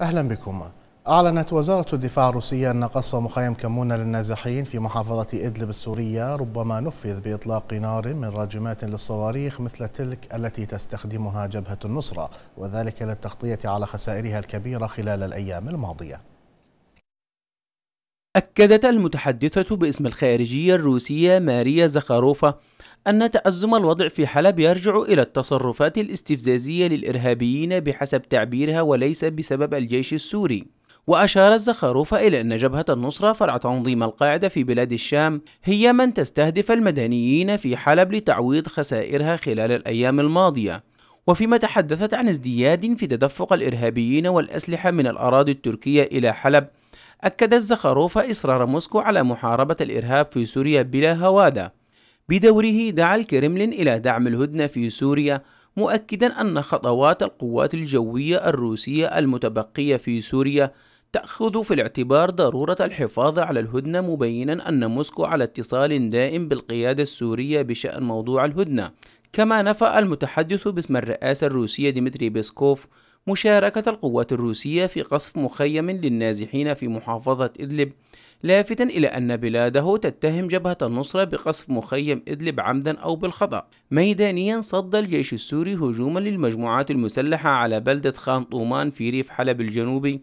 أهلا بكم أعلنت وزارة الدفاع الروسية أن قصف مخيم كمون للنازحين في محافظة إدلب السورية ربما نفذ بإطلاق نار من راجمات للصواريخ مثل تلك التي تستخدمها جبهة النصرة وذلك للتغطية على خسائرها الكبيرة خلال الأيام الماضية أكدت المتحدثة باسم الخارجية الروسية ماريا زخاروفا أن تأزم الوضع في حلب يرجع إلى التصرفات الاستفزازية للإرهابيين بحسب تعبيرها وليس بسبب الجيش السوري وأشار الزخاروف إلى أن جبهة النصرة فرع تنظيم القاعدة في بلاد الشام هي من تستهدف المدنيين في حلب لتعويض خسائرها خلال الأيام الماضية وفيما تحدثت عن ازدياد في تدفق الإرهابيين والأسلحة من الأراضي التركية إلى حلب أكد الزخاروف إصرار موسكو على محاربة الإرهاب في سوريا بلا هوادة بدوره دعا الكرملين إلى دعم الهدنة في سوريا مؤكدا أن خطوات القوات الجوية الروسية المتبقية في سوريا تأخذ في الاعتبار ضرورة الحفاظ على الهدنة مبينا أن موسكو على اتصال دائم بالقيادة السورية بشأن موضوع الهدنة كما نفى المتحدث باسم الرئاسة الروسية ديمتري بيسكوف مشاركة القوات الروسية في قصف مخيم للنازحين في محافظة إدلب لافتا إلى أن بلاده تتهم جبهة النصرة بقصف مخيم إدلب عمدا أو بالخطأ ميدانيا صد الجيش السوري هجوما للمجموعات المسلحة على بلدة خان طومان في ريف حلب الجنوبي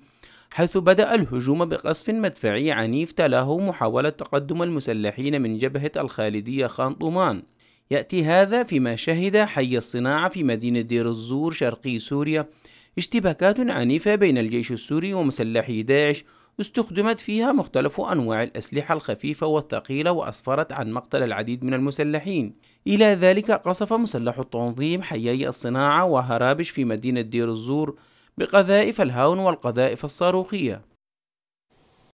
حيث بدأ الهجوم بقصف مدفعي عنيف تلاه محاولة تقدم المسلحين من جبهة الخالدية خان طومان يأتي هذا فيما شهد حي الصناعة في مدينة دير الزور شرقي سوريا اشتباكات عنيفة بين الجيش السوري ومسلحي داعش استخدمت فيها مختلف أنواع الأسلحة الخفيفة والثقيلة وأسفرت عن مقتل العديد من المسلحين إلى ذلك قصف مسلح التنظيم حيي الصناعة وهرابش في مدينة دير الزور بقذائف الهاون والقذائف الصاروخية